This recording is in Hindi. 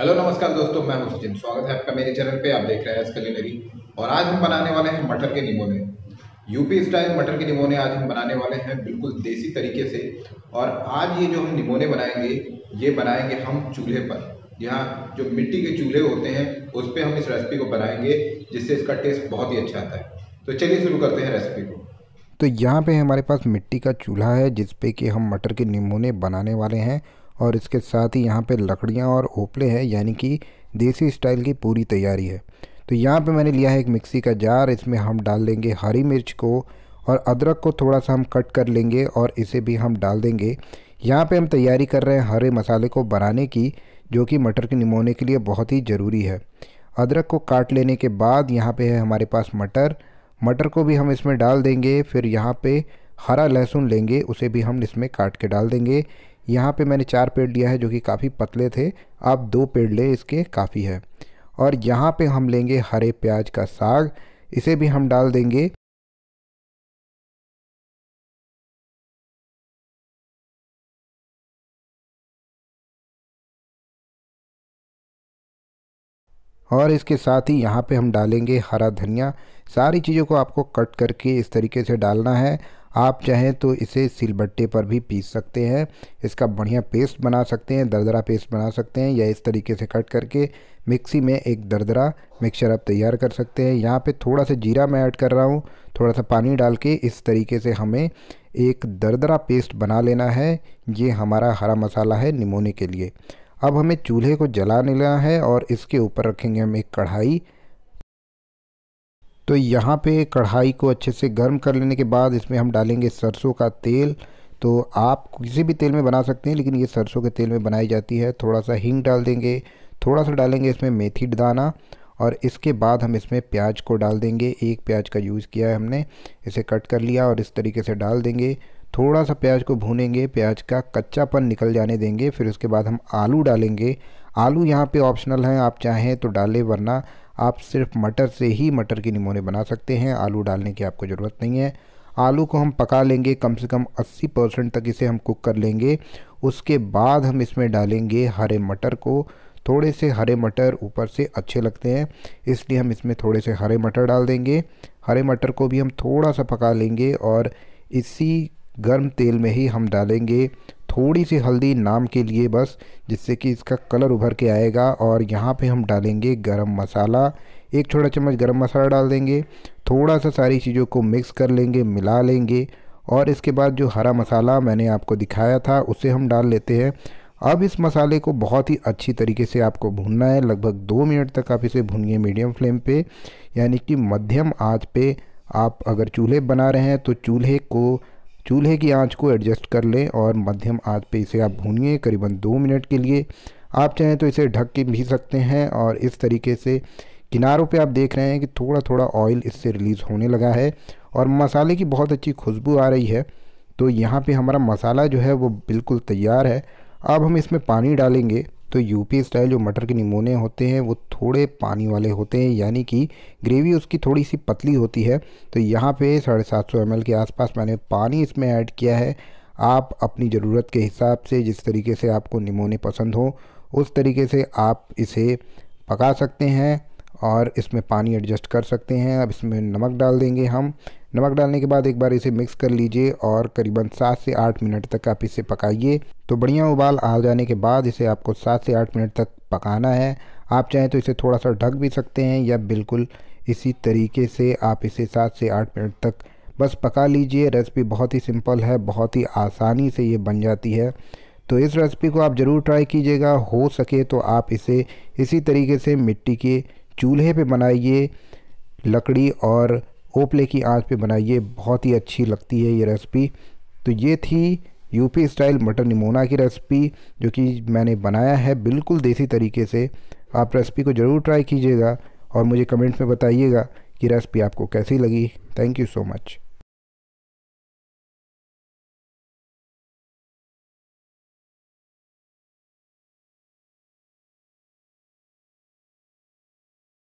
हेलो नमस्कार दोस्तों मैं सचिन स्वागत है आपका मेरे चैनल पे आप देख रहे हैं कलिनरी और आज हम बनाने वाले हैं मटर के निमोने यूपी स्टाइल मटर के निमोने आज हम बनाने वाले हैं बिल्कुल देसी तरीके से और आज ये जो हम निमोने बनाएंगे ये बनाएंगे हम चूल्हे पर यहाँ जो मिट्टी के चूल्हे होते हैं उस पर हम इस रेसिपी को बनाएंगे जिससे इसका टेस्ट बहुत ही अच्छा आता है तो चलिए शुरू करते हैं रेसिपी को तो यहाँ पे हमारे पास मिट्टी का चूल्हा है जिसपे कि हम मटर के निमोने बनाने वाले हैं और इसके साथ ही यहाँ पे लकड़ियाँ और ओपले हैं यानी कि देसी स्टाइल की पूरी तैयारी है तो यहाँ पे मैंने लिया है एक मिक्सी का जार इसमें हम डाल देंगे हरी मिर्च को और अदरक को थोड़ा सा हम कट कर लेंगे और इसे भी हम डाल देंगे यहाँ पर हम तैयारी कर रहे हैं हरे मसाले को बनाने की जो कि मटर के निमोने के लिए बहुत ही ज़रूरी है अदरक को काट लेने के बाद यहाँ पर है हमारे पास मटर मटर को भी हम इसमें डाल देंगे फिर यहाँ पे हरा लहसुन लेंगे उसे भी हम इसमें काट के डाल देंगे यहाँ पे मैंने चार पेड़ लिया है जो कि काफ़ी पतले थे आप दो पेड़ लें इसके काफ़ी है और यहाँ पे हम लेंगे हरे प्याज का साग इसे भी हम डाल देंगे और इसके साथ ही यहाँ पे हम डालेंगे हरा धनिया सारी चीज़ों को आपको कट करके इस तरीके से डालना है आप चाहें तो इसे सिलबट्टे पर भी पीस सकते हैं इसका बढ़िया पेस्ट बना सकते हैं दरदरा पेस्ट बना सकते हैं या इस तरीके से कट करके मिक्सी में एक दरदरा मिक्सचर आप तैयार कर सकते हैं यहाँ पे थोड़ा सा जीरा मैं ऐड कर रहा हूँ थोड़ा सा पानी डाल के इस तरीके से हमें एक दरदरा पेस्ट बना लेना है ये हमारा हरा मसाला है निमोने के लिए अब हमें चूल्हे को जला लेना है और इसके ऊपर रखेंगे हम एक कढ़ाई तो यहाँ पे कढ़ाई को अच्छे से गर्म कर लेने के बाद इसमें हम डालेंगे सरसों का तेल तो आप किसी भी तेल में बना सकते हैं लेकिन ये सरसों के तेल में बनाई जाती है थोड़ा सा हींग डाल देंगे थोड़ा सा डालेंगे इसमें मेथी दाना और इसके बाद हम इसमें प्याज को डाल देंगे एक प्याज का यूज़ किया है हमने इसे कट कर लिया और इस तरीके से डाल देंगे थोड़ा सा प्याज को भूनेंगे प्याज का कच्चापन निकल जाने देंगे फिर उसके बाद हम आलू डालेंगे आलू यहाँ पे ऑप्शनल हैं आप चाहें तो डालें वरना आप सिर्फ मटर से ही मटर के निमोने बना सकते हैं आलू डालने की आपको ज़रूरत नहीं है आलू को हम पका लेंगे कम से कम 80 परसेंट तक इसे हम कुक कर लेंगे उसके बाद हम इसमें डालेंगे हरे मटर को थोड़े से हरे मटर ऊपर से अच्छे लगते हैं इसलिए हम इसमें थोड़े से हरे मटर डाल देंगे हरे मटर को भी हम थोड़ा सा पका लेंगे और इसी गर्म तेल में ही हम डालेंगे थोड़ी सी हल्दी नाम के लिए बस जिससे कि इसका कलर उभर के आएगा और यहाँ पे हम डालेंगे गरम मसाला एक छोटा चम्मच गरम मसाला डाल देंगे थोड़ा सा सारी चीज़ों को मिक्स कर लेंगे मिला लेंगे और इसके बाद जो हरा मसाला मैंने आपको दिखाया था उसे हम डाल लेते हैं अब इस मसाले को बहुत ही अच्छी तरीके से आपको भूनना है लगभग दो मिनट तक आप इसे भूनिए मीडियम फ्लेम पे यानी कि मध्यम आँच पे आप अगर चूल्हे बना रहे हैं तो चूल्हे को चूल्हे की आंच को एडजस्ट कर लें और मध्यम आंच पे इसे आप भूनिए करीबन दो मिनट के लिए आप चाहें तो इसे ढक के भी सकते हैं और इस तरीके से किनारों पे आप देख रहे हैं कि थोड़ा थोड़ा ऑयल इससे रिलीज़ होने लगा है और मसाले की बहुत अच्छी खुशबू आ रही है तो यहाँ पर हमारा मसाला जो है वो बिल्कुल तैयार है अब हम इसमें पानी डालेंगे तो यूपी स्टाइल जो मटर के निमोने होते हैं वो थोड़े पानी वाले होते हैं यानी कि ग्रेवी उसकी थोड़ी सी पतली होती है तो यहाँ पे साढ़े सात सौ एम के आसपास मैंने पानी इसमें ऐड किया है आप अपनी ज़रूरत के हिसाब से जिस तरीके से आपको निमोने पसंद हो उस तरीके से आप इसे पका सकते हैं और इसमें पानी एडजस्ट कर सकते हैं अब इसमें नमक डाल देंगे हम नमक डालने के बाद एक बार इसे मिक्स कर लीजिए और करीबन सात से आठ मिनट तक आप इसे पकाइए तो बढ़िया उबाल आ जाने के बाद इसे आपको सात से आठ मिनट तक पकाना है आप चाहें तो इसे थोड़ा सा ढक भी सकते हैं या बिल्कुल इसी तरीके से आप इसे सात से आठ मिनट तक बस पका लीजिए रेसिपी बहुत ही सिंपल है बहुत ही आसानी से ये बन जाती है तो इस रेसिपी को आप ज़रूर ट्राई कीजिएगा हो सके तो आप इसे इसी तरीके से मिट्टी के चूल्हे पे बनाइए लकड़ी और ओपले की आंच पे बनाइए बहुत ही अच्छी लगती है ये रेसिपी तो ये थी यूपी स्टाइल मटर निमोना की रेसिपी जो कि मैंने बनाया है बिल्कुल देसी तरीके से आप रेसिपी को ज़रूर ट्राई कीजिएगा और मुझे कमेंट्स में बताइएगा कि रेसिपी आपको कैसी लगी थैंक यू सो मच